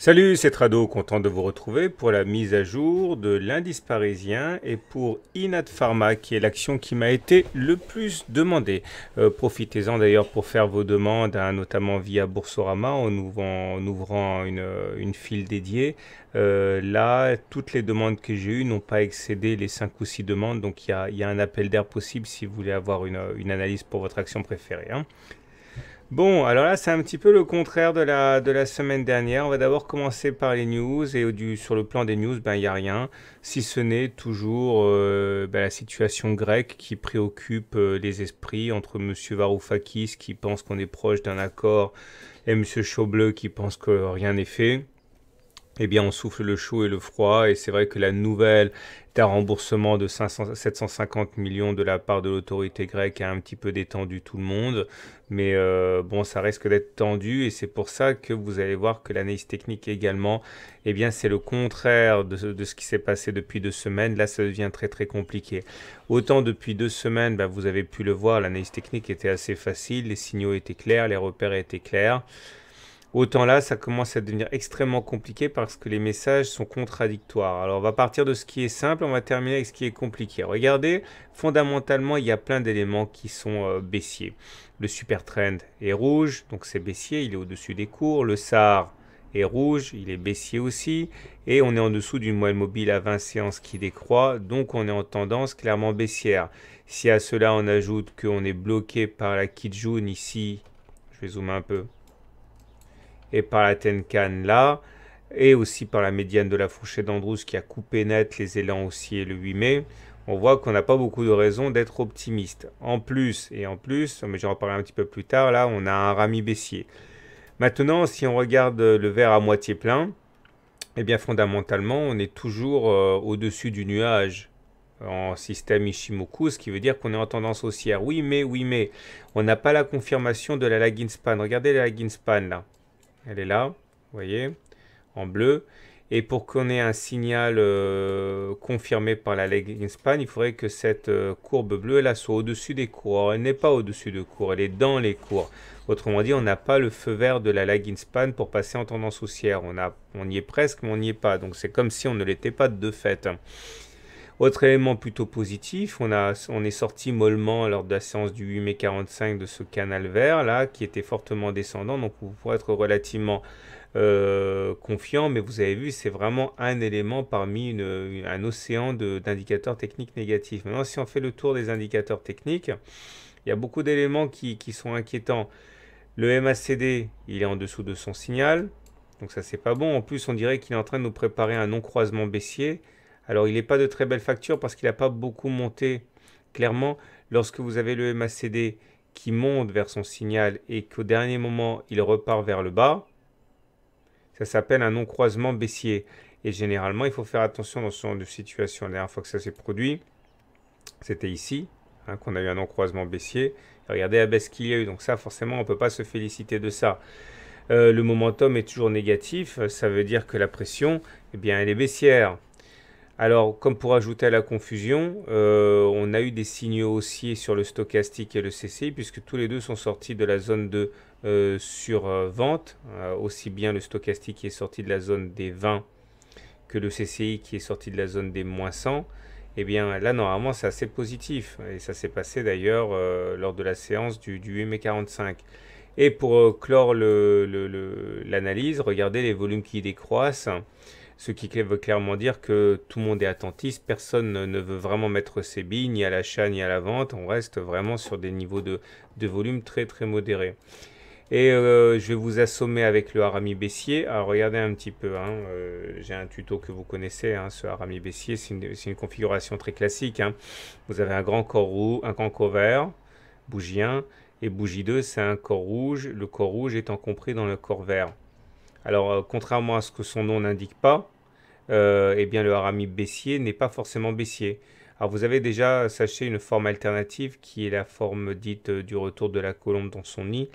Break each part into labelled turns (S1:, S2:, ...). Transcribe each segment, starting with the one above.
S1: Salut, c'est Trado, content de vous retrouver pour la mise à jour de l'indice parisien et pour Inat Pharma qui est l'action qui m'a été le plus demandée. Euh, profitez-en d'ailleurs pour faire vos demandes, hein, notamment via Boursorama en ouvrant, une, file dédiée. Euh, là, toutes les demandes que j'ai eues n'ont pas excédé les 5 ou 6 demandes, donc il y a, un appel d'air possible si vous voulez avoir une, analyse pour votre action préférée. Hein. Bon, alors là, c'est un petit peu le contraire de la, de la semaine dernière. On va d'abord commencer par les news. Et du, sur le plan des news, ben, il n'y a rien. Si ce n'est toujours euh, ben, la situation grecque qui préoccupe euh, les esprits entre M. Varoufakis qui pense qu'on est proche d'un accord et M. Chaubleu qui pense que rien n'est fait eh bien, on souffle le chaud et le froid. Et c'est vrai que la nouvelle d'un remboursement de 750 millions de la part de l'autorité grecque a un petit peu détendu tout le monde. Mais euh, bon, ça risque d'être tendu. Et c'est pour ça que vous allez voir que l'analyse technique également, eh bien, c'est le contraire de, ce qui s'est passé depuis deux semaines. Là, ça devient très, très compliqué. Autant depuis deux semaines, bah, vous avez pu le voir, l'analyse technique était assez facile. Les signaux étaient clairs, les repères étaient clairs. Autant là, ça commence à devenir extrêmement compliqué parce que les messages sont contradictoires. Alors on va partir de ce qui est simple, on va terminer avec ce qui est compliqué. Regardez, fondamentalement, il y a plein d'éléments qui sont euh, baissiers. Le super trend est rouge, donc c'est baissier, il est au-dessus des cours. Le SAR est rouge, il est baissier aussi. Et on est en dessous d'une moelle mobile à 20 séances qui décroît, donc on est en tendance clairement baissière. Si à cela on ajoute qu'on est bloqué par la Kijun ici, je vais zoomer un peu, et par la Tenkan là, et aussi par la médiane de la fourchette d'Andrews qui a coupé net les élans haussiers le 8 mai, on voit qu'on n'a pas beaucoup de raisons d'être optimiste. En plus, et en plus, mais j'en reparlerai un petit peu plus tard, là on a un rami baissier. Maintenant, si on regarde le verre à moitié plein, eh bien fondamentalement, on est toujours euh, au-dessus du nuage en système Ishimoku, ce qui veut dire qu'on est en tendance haussière. Oui, mais, oui, mais, on n'a pas la confirmation de la lagging span. Regardez la lagging span là elle est là, vous voyez, en bleu. Et pour qu'on ait un signal euh, confirmé par la in Span, il faudrait que cette euh, courbe bleue soit au-dessus des cours. elle n'est pas au-dessus de cours, elle est dans les cours. Autrement dit, on n'a pas le feu vert de la lag span pour passer en tendance haussière. On, a, on y est presque, mais on n'y est pas. Donc c'est comme si on ne l'était pas de fait. Autre élément plutôt positif, on, on est sorti mollement lors de la séance du 8 mai 45 de ce canal vert là qui était fortement descendant, donc vous pouvez être relativement euh, confiant, mais vous avez vu, c'est vraiment un élément parmi un océan d'indicateurs techniques négatifs. Maintenant, si on fait le tour des indicateurs techniques, il y a beaucoup d'éléments qui, qui sont inquiétants. Le MACD, il est en dessous de son signal, donc ça c'est pas bon. En plus, on dirait qu'il est en train de nous préparer un non-croisement baissier. Alors, il n'est pas de très belle facture parce qu'il n'a pas beaucoup monté. Clairement, lorsque vous avez le MACD qui monte vers son signal et qu'au dernier moment, il repart vers le bas, ça s'appelle un non-croisement baissier. Et généralement, il faut faire attention dans ce genre de situation. La dernière fois que ça s'est produit, c'était ici hein, qu'on a eu un non-croisement baissier. Regardez la baisse qu'il y a eu. Donc ça, forcément, on ne peut pas se féliciter de ça. Euh, le momentum est toujours négatif. Ça veut dire que la pression, eh bien, elle est baissière. Alors, comme pour ajouter à la confusion, euh, on a eu des signaux haussiers sur le stochastique et le CCI, puisque tous les deux sont sortis de la zone de euh, survente. Euh, aussi bien le stochastique qui est sorti de la zone des 20 que le CCI qui est sorti de la zone des moins 100. Eh bien, là, normalement, c'est assez positif. Et ça s'est passé d'ailleurs lors de la séance du, du 8 mai 45. Et pour clore l'analyse, regardez les volumes qui décroissent. Ce qui veut clairement dire que tout le monde est attentiste, personne ne veut vraiment mettre ses billes, ni à l'achat, ni à la vente. On reste vraiment sur des niveaux de, volume très très modérés. Et euh, je vais vous assommer avec le harami baissier. Alors regardez un petit peu, hein, euh, j'ai un tuto que vous connaissez, hein, ce harami baissier, c'est une, configuration très classique. Hein. Vous avez un grand corps rouge, un grand corps vert, bougie 1, et bougie 2, c'est un corps rouge. Le corps rouge étant compris dans le corps vert. Alors, euh, contrairement à ce que son nom n'indique pas, euh, eh bien, le harami baissier n'est pas forcément baissier. Alors, vous avez déjà, sachez, une forme alternative qui est la forme dite euh, du retour de la colombe dans son nid,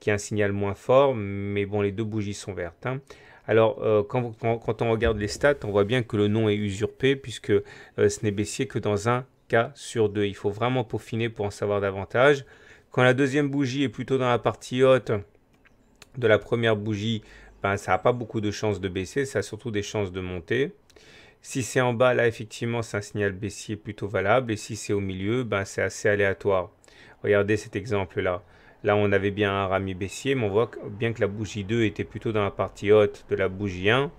S1: qui est un signal moins fort, mais bon, les deux bougies sont vertes. Hein. Alors, quand, on regarde les stats, on voit bien que le nom est usurpé, puisque ce n'est baissier que dans un cas sur deux. Il faut vraiment peaufiner pour en savoir davantage. Quand la deuxième bougie est plutôt dans la partie haute de la première bougie, ben, ça n'a pas beaucoup de chances de baisser, ça a surtout des chances de monter. Si c'est en bas, là, effectivement, c'est un signal baissier plutôt valable. Et si c'est au milieu, ben, c'est assez aléatoire. Regardez cet exemple-là. Là, on avait bien un rami baissier, mais on voit bien que la bougie 2 était plutôt dans la partie haute de la bougie 1.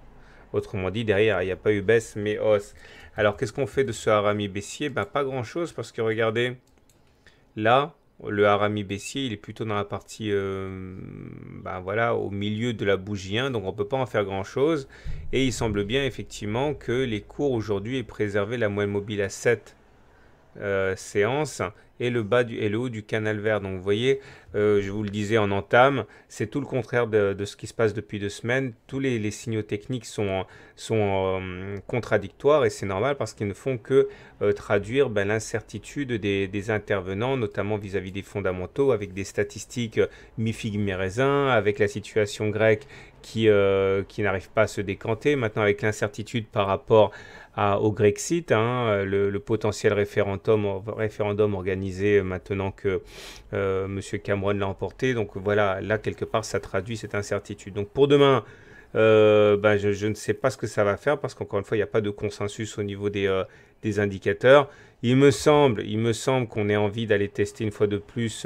S1: Autrement dit, derrière, il n'y a pas eu baisse, mais hausse. Alors, qu'est-ce qu'on fait de ce rami baissier ben, Pas grand-chose, parce que regardez, là, le Harami baissier, il est plutôt dans la partie, euh, ben voilà, au milieu de la bougie 1, donc on ne peut pas en faire grand-chose. Et il semble bien effectivement que les cours aujourd'hui aient préservé la moyenne mobile à 7 euh, séance et le bas du, et le haut du canal vert. Donc vous voyez, euh, je vous le disais en entame, c'est tout le contraire de, ce qui se passe depuis deux semaines. Tous les, signaux techniques sont, sont euh, contradictoires et c'est normal parce qu'ils ne font que traduire ben, l'incertitude des, intervenants, notamment vis-à-vis des fondamentaux, avec des statistiques mi-figue mi-raisin, avec la situation grecque qui, qui n'arrive pas à se décanter, maintenant avec l'incertitude par rapport au Grexit, hein, euh, le, potentiel référendum, organisé euh, maintenant que euh, M. Cameron l'a emporté. Donc voilà, là, quelque part, ça traduit cette incertitude. Donc pour demain, ben, je, ne sais pas ce que ça va faire parce qu'encore une fois, il n'y a pas de consensus au niveau des, indicateurs. Il me semble, semble qu'on ait envie d'aller tester une fois de plus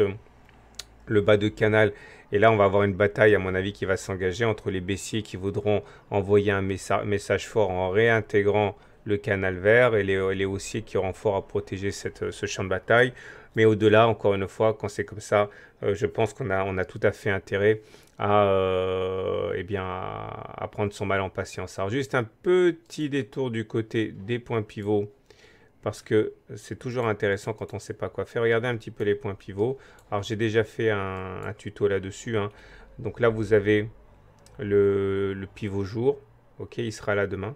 S1: le bas de canal. Et là, on va avoir une bataille, à mon avis, qui va s'engager entre les baissiers qui voudront envoyer un message fort en réintégrant le canal vert et les, haussiers qui renforcent fort à protéger cette, ce champ de bataille. Mais au-delà, encore une fois, quand c'est comme ça, euh, je pense qu'on a, on a tout à fait intérêt à, euh, eh bien, à, prendre son mal en patience. Alors juste un petit détour du côté des points pivots, parce que c'est toujours intéressant quand on ne sait pas quoi faire. Regardez un petit peu les points pivots. Alors j'ai déjà fait un, tuto là-dessus. Hein. Donc là, vous avez le, le pivot jour. OK, il sera là demain.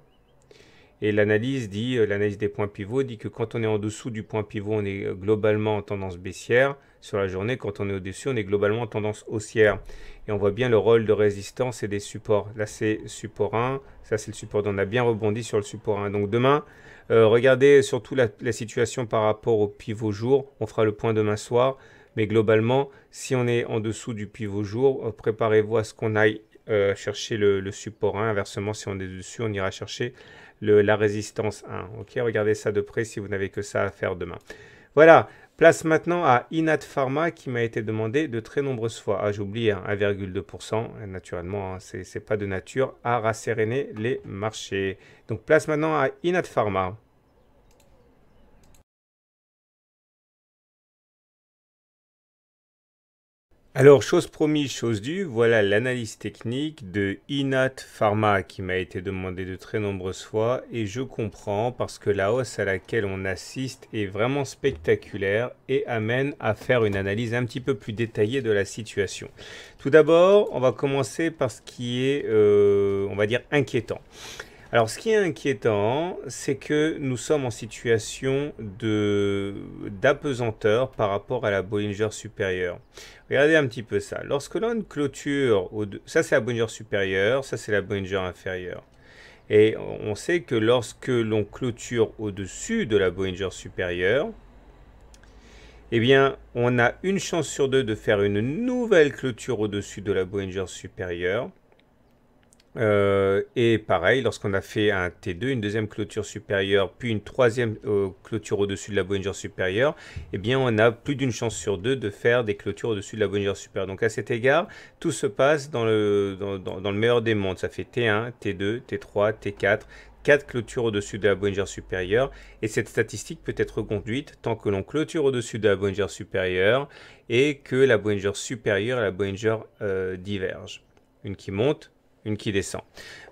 S1: Et l'analyse dit, euh, l'analyse des points pivots dit que quand on est en dessous du point pivot, on est euh, globalement en tendance baissière sur la journée. Quand on est au-dessus, on est globalement en tendance haussière. Et on voit bien le rôle de résistance et des supports. Là, c'est support 1. Ça, c'est le support. On a bien rebondi sur le support 1. Donc demain, euh, regardez surtout la, situation par rapport au pivot jour. On fera le point demain soir. Mais globalement, si on est en dessous du pivot jour, préparez-vous à ce qu'on aille chercher le, le, support 1. Inversement, si on est dessus, on ira chercher la résistance 1. Ok, regardez ça de près si vous n'avez que ça à faire demain. Voilà, place maintenant à Inat Pharma qui m'a été demandé de très nombreuses fois. Ah, j'oublie, hein, 1,2%, naturellement, hein, c'est pas de nature à rasséréner les marchés. Donc place maintenant à Inat Pharma. Alors, chose promise, chose due, voilà l'analyse technique de Inat Pharma qui m'a été demandée de très nombreuses fois et je comprends parce que la hausse à laquelle on assiste est vraiment spectaculaire et amène à faire une analyse un petit peu plus détaillée de la situation. Tout d'abord, on va commencer par ce qui est, euh, on va dire, inquiétant. Alors, ce qui est inquiétant, c'est que nous sommes en situation d'apesanteur par rapport à la Bollinger supérieure. Regardez un petit peu ça. Lorsque l'on clôture, au ça c'est la Bollinger supérieure, ça c'est la Bollinger inférieure. Et on sait que lorsque l'on clôture au-dessus de la Bollinger supérieure, eh bien, on a une chance sur deux de faire une nouvelle clôture au-dessus de la Bollinger supérieure. Euh, et pareil, lorsqu'on a fait un T2, une deuxième clôture supérieure, puis une troisième euh, clôture au-dessus de la Bollinger supérieure, eh bien, on a plus d'une chance sur deux de faire des clôtures au-dessus de la Bollinger supérieure. Donc, à cet égard, tout se passe dans le, dans, le meilleur des mondes. Ça fait T1, T2, T3, T4, quatre clôtures au-dessus de la Bollinger supérieure et cette statistique peut être conduite tant que l'on clôture au-dessus de la Bollinger supérieure et que la Bollinger supérieure et la Bollinger euh, divergent. Une qui monte, une qui descend.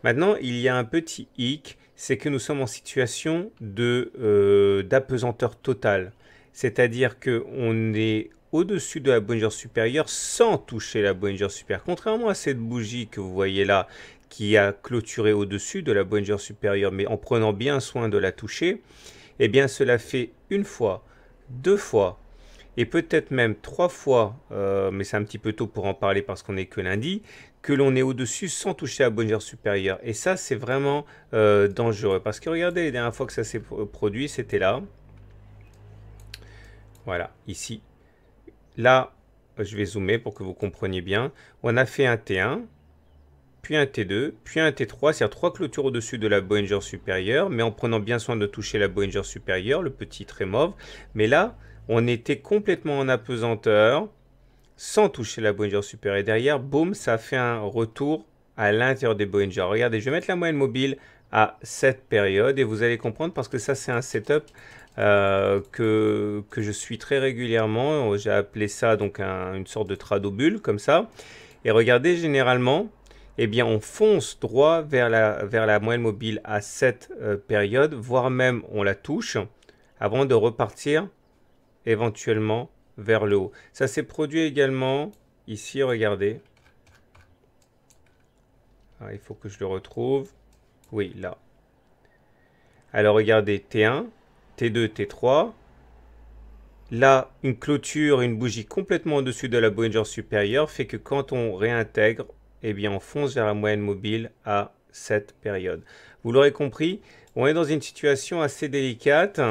S1: Maintenant, il y a un petit hic, c'est que nous sommes en situation euh, d'apesanteur totale. C'est-à-dire que on est au-dessus de la Bollinger supérieure sans toucher la Bollinger supérieure. Contrairement à cette bougie que vous voyez là, qui a clôturé au-dessus de la Bollinger supérieure, mais en prenant bien soin de la toucher, eh bien cela fait une fois, deux fois, et peut-être même trois fois, euh, mais c'est un petit peu tôt pour en parler parce qu'on n'est que lundi, que l'on est au-dessus sans toucher à Bollinger supérieure. Et ça, c'est vraiment euh, dangereux. Parce que regardez, les dernières fois que ça s'est produit, c'était là. Voilà, ici. Là, je vais zoomer pour que vous compreniez bien. On a fait un T1, puis un T2, puis un T3, c'est-à-dire trois clôtures au-dessus de la Bollinger supérieure, mais en prenant bien soin de toucher la Bollinger supérieure, le petit très mauve. Mais là, on était complètement en apesanteur, sans toucher la Bollinger supérieure. Et derrière, boum, ça fait un retour à l'intérieur des Bollinger. Regardez, je vais mettre la moelle mobile à cette période et vous allez comprendre parce que ça, c'est un setup euh, que, que je suis très régulièrement. J'ai appelé ça donc une sorte de tradobule comme ça. Et regardez, généralement, eh bien, on fonce droit vers la, vers la moyenne mobile à cette euh, période, voire même on la touche avant de repartir éventuellement vers le haut. Ça s'est produit également ici, regardez. Ah, il faut que je le retrouve. Oui, là. Alors regardez, T1, T2, T3. Là, une clôture, une bougie complètement au-dessus de la Bollinger supérieure fait que quand on réintègre, eh bien, on fonce vers la moyenne mobile à cette période. Vous l'aurez compris, on est dans une situation assez délicate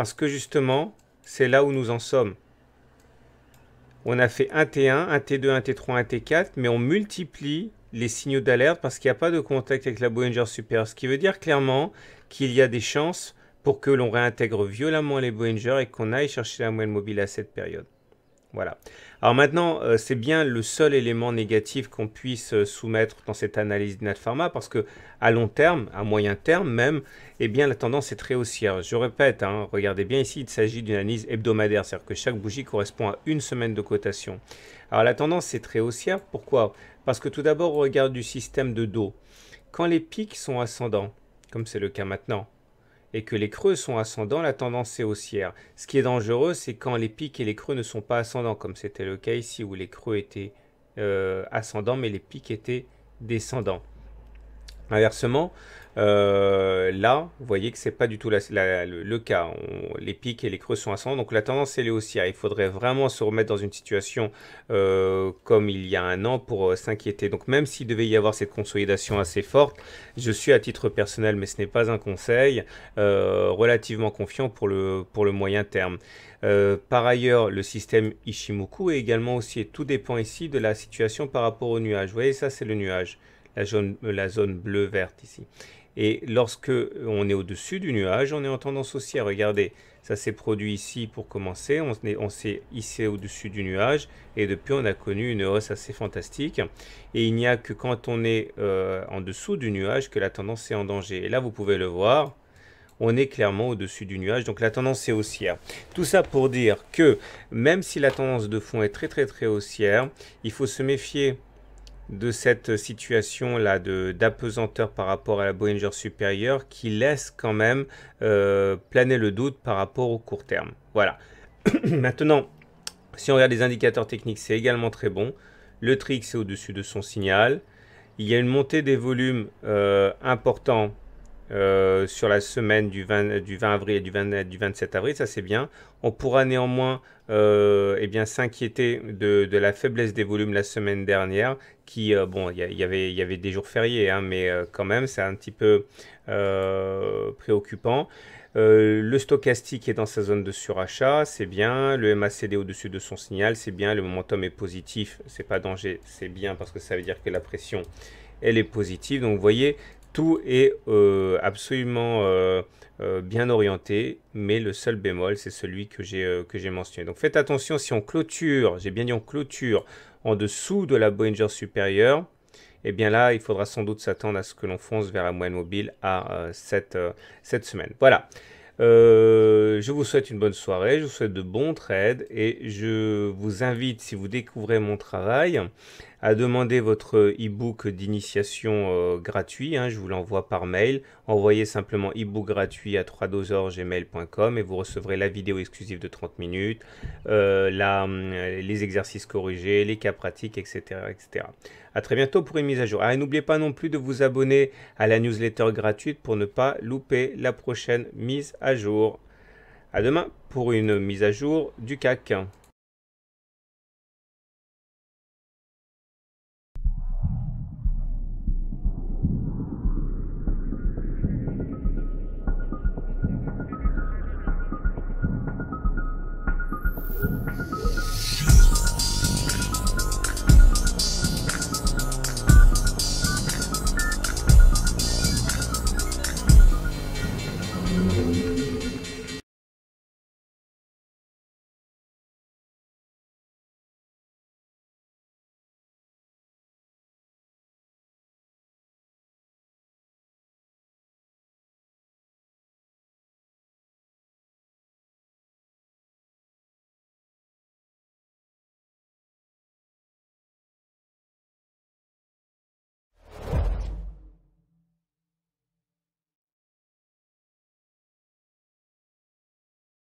S1: parce que justement, c'est là où nous en sommes. On a fait un T1, un T2, un T3, un T4, mais on multiplie les signaux d'alerte parce qu'il n'y a pas de contact avec la Boeing Super. Ce qui veut dire clairement qu'il y a des chances pour que l'on réintègre violemment les Boeingers et qu'on aille chercher la moelle mobile à cette période. Voilà. Alors maintenant, euh, c'est bien le seul élément négatif qu'on puisse euh, soumettre dans cette analyse de Pharma parce que à long terme, à moyen terme même, eh bien la tendance est très haussière. Je répète, hein, regardez bien ici, il s'agit d'une analyse hebdomadaire, c'est-à-dire que chaque bougie correspond à une semaine de cotation. Alors la tendance est très haussière, pourquoi Parce que tout d'abord, on regarde du système de dos. Quand les pics sont ascendants, comme c'est le cas maintenant, et que les creux sont ascendants, la tendance est haussière. Ce qui est dangereux, c'est quand les pics et les creux ne sont pas ascendants, comme c'était le cas ici où les creux étaient euh, ascendants mais les pics étaient descendants. Inversement, euh, là, vous voyez que ce n'est pas du tout le, cas. les pics et les creux sont ascendants, donc la tendance elle est haussière. Il faudrait vraiment se remettre dans une situation euh, comme il y a un an pour euh, s'inquiéter. Donc même s'il devait y avoir cette consolidation assez forte, je suis à titre personnel, mais ce n'est pas un conseil, relativement confiant pour le, pour le moyen terme. par ailleurs, le système Ishimoku est également aussi, tout dépend ici de la situation par rapport au nuage. Vous voyez, ça c'est le nuage. La zone, la zone bleu-verte ici. Et lorsque on est au-dessus du nuage, on est en tendance haussière. Regardez, ça s'est produit ici pour commencer. On s'est hissé au-dessus du nuage et depuis, on a connu une hausse assez fantastique. Et il n'y a que quand on est euh, en dessous du nuage que la tendance est en danger. Et là, vous pouvez le voir on est clairement au-dessus du nuage, donc la tendance est haussière. Tout ça pour dire que même si la tendance de fond est très très très haussière, il faut se méfier de cette situation-là d'apesanteur par rapport à la boeinger supérieure qui laisse quand même euh, planer le doute par rapport au court terme. Voilà. Maintenant, si on regarde les indicateurs techniques, c'est également très bon. Le TRIX est au-dessus de son signal. Il y a une montée des volumes euh, importants euh, sur la semaine du 20, avril et du, 27 avril, ça c'est bien. On pourra néanmoins euh, eh bien s'inquiéter de, la faiblesse des volumes la semaine dernière, qui, euh, bon, avait il y avait des jours fériés, hein, mais quand même, c'est un petit peu préoccupant. le stochastique est dans sa zone de surachat, c'est bien. Le MACD au-dessus de son signal, c'est bien. Le momentum est positif, c'est pas danger, c'est bien parce que ça veut dire que la pression, elle est positive. Donc vous voyez, tout est euh, absolument euh, euh, bien orienté, mais le seul bémol, c'est celui que j'ai mentionné. Donc faites attention si on clôture, j'ai bien dit on clôture, en dessous de la Bollinger supérieure, eh bien là, il faudra sans doute s'attendre à ce que l'on fonce vers la moyenne mobile à cette, cette semaine. Voilà. je vous souhaite une bonne soirée, je vous souhaite de bons trades et je vous invite, si vous découvrez mon travail, à demander votre e-book d'initiation euh, gratuit. Hein, je vous l'envoie par mail. Envoyez simplement e-book gratuit à 3 gmail.com et vous recevrez la vidéo exclusive de 30 minutes, euh, hum, les exercices corrigés, les cas pratiques, etc. etc. À très bientôt pour une mise à jour. Ah, et n'oubliez pas non plus de vous abonner à la newsletter gratuite pour ne pas louper la prochaine mise à jour. À demain pour une mise à jour du CAC.